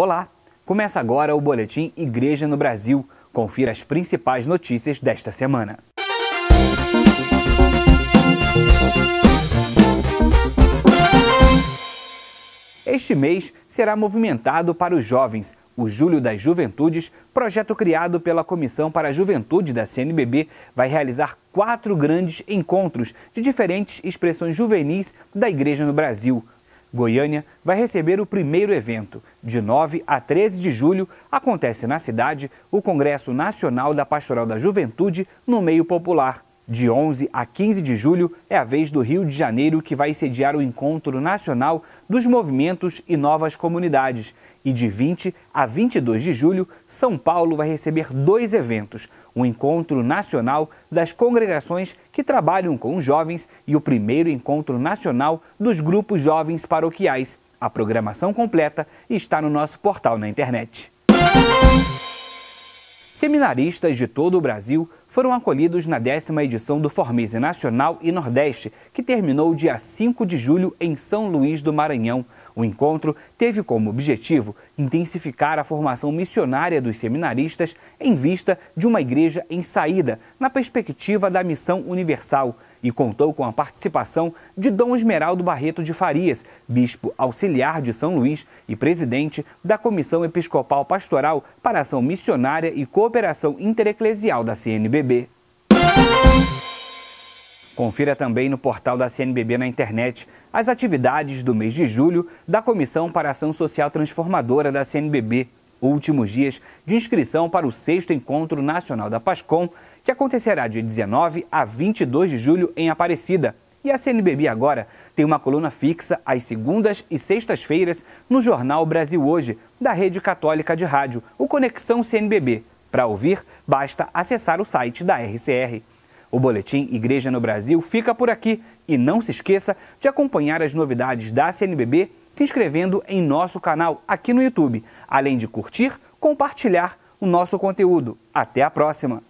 Olá! Começa agora o boletim Igreja no Brasil. Confira as principais notícias desta semana. Este mês será movimentado para os jovens o Julho das Juventudes, projeto criado pela Comissão para a Juventude da CNBB, vai realizar quatro grandes encontros de diferentes expressões juvenis da Igreja no Brasil. Goiânia vai receber o primeiro evento. De 9 a 13 de julho, acontece na cidade o Congresso Nacional da Pastoral da Juventude no Meio Popular. De 11 a 15 de julho é a vez do Rio de Janeiro que vai sediar o Encontro Nacional dos Movimentos e Novas Comunidades. E de 20 a 22 de julho, São Paulo vai receber dois eventos: o Encontro Nacional das Congregações que Trabalham com os Jovens e o primeiro Encontro Nacional dos Grupos Jovens Paroquiais. A programação completa está no nosso portal na internet. Seminaristas de todo o Brasil foram acolhidos na décima edição do Formise Nacional e Nordeste, que terminou dia 5 de julho em São Luís do Maranhão. O encontro teve como objetivo intensificar a formação missionária dos seminaristas em vista de uma igreja em saída, na perspectiva da missão universal e contou com a participação de Dom Esmeraldo Barreto de Farias, bispo auxiliar de São Luís e presidente da Comissão Episcopal Pastoral para Ação Missionária e Cooperação Intereclesial da CNBB. Confira também no portal da CNBB na internet as atividades do mês de julho da Comissão para Ação Social Transformadora da CNBB últimos dias de inscrição para o sexto Encontro Nacional da PASCOM, que acontecerá de 19 a 22 de julho em Aparecida. E a CNBB Agora tem uma coluna fixa às segundas e sextas-feiras no jornal Brasil Hoje, da Rede Católica de Rádio, o Conexão CNBB. Para ouvir, basta acessar o site da RCR. O boletim Igreja no Brasil fica por aqui e não se esqueça de acompanhar as novidades da CNBB se inscrevendo em nosso canal aqui no YouTube, além de curtir, compartilhar o nosso conteúdo. Até a próxima!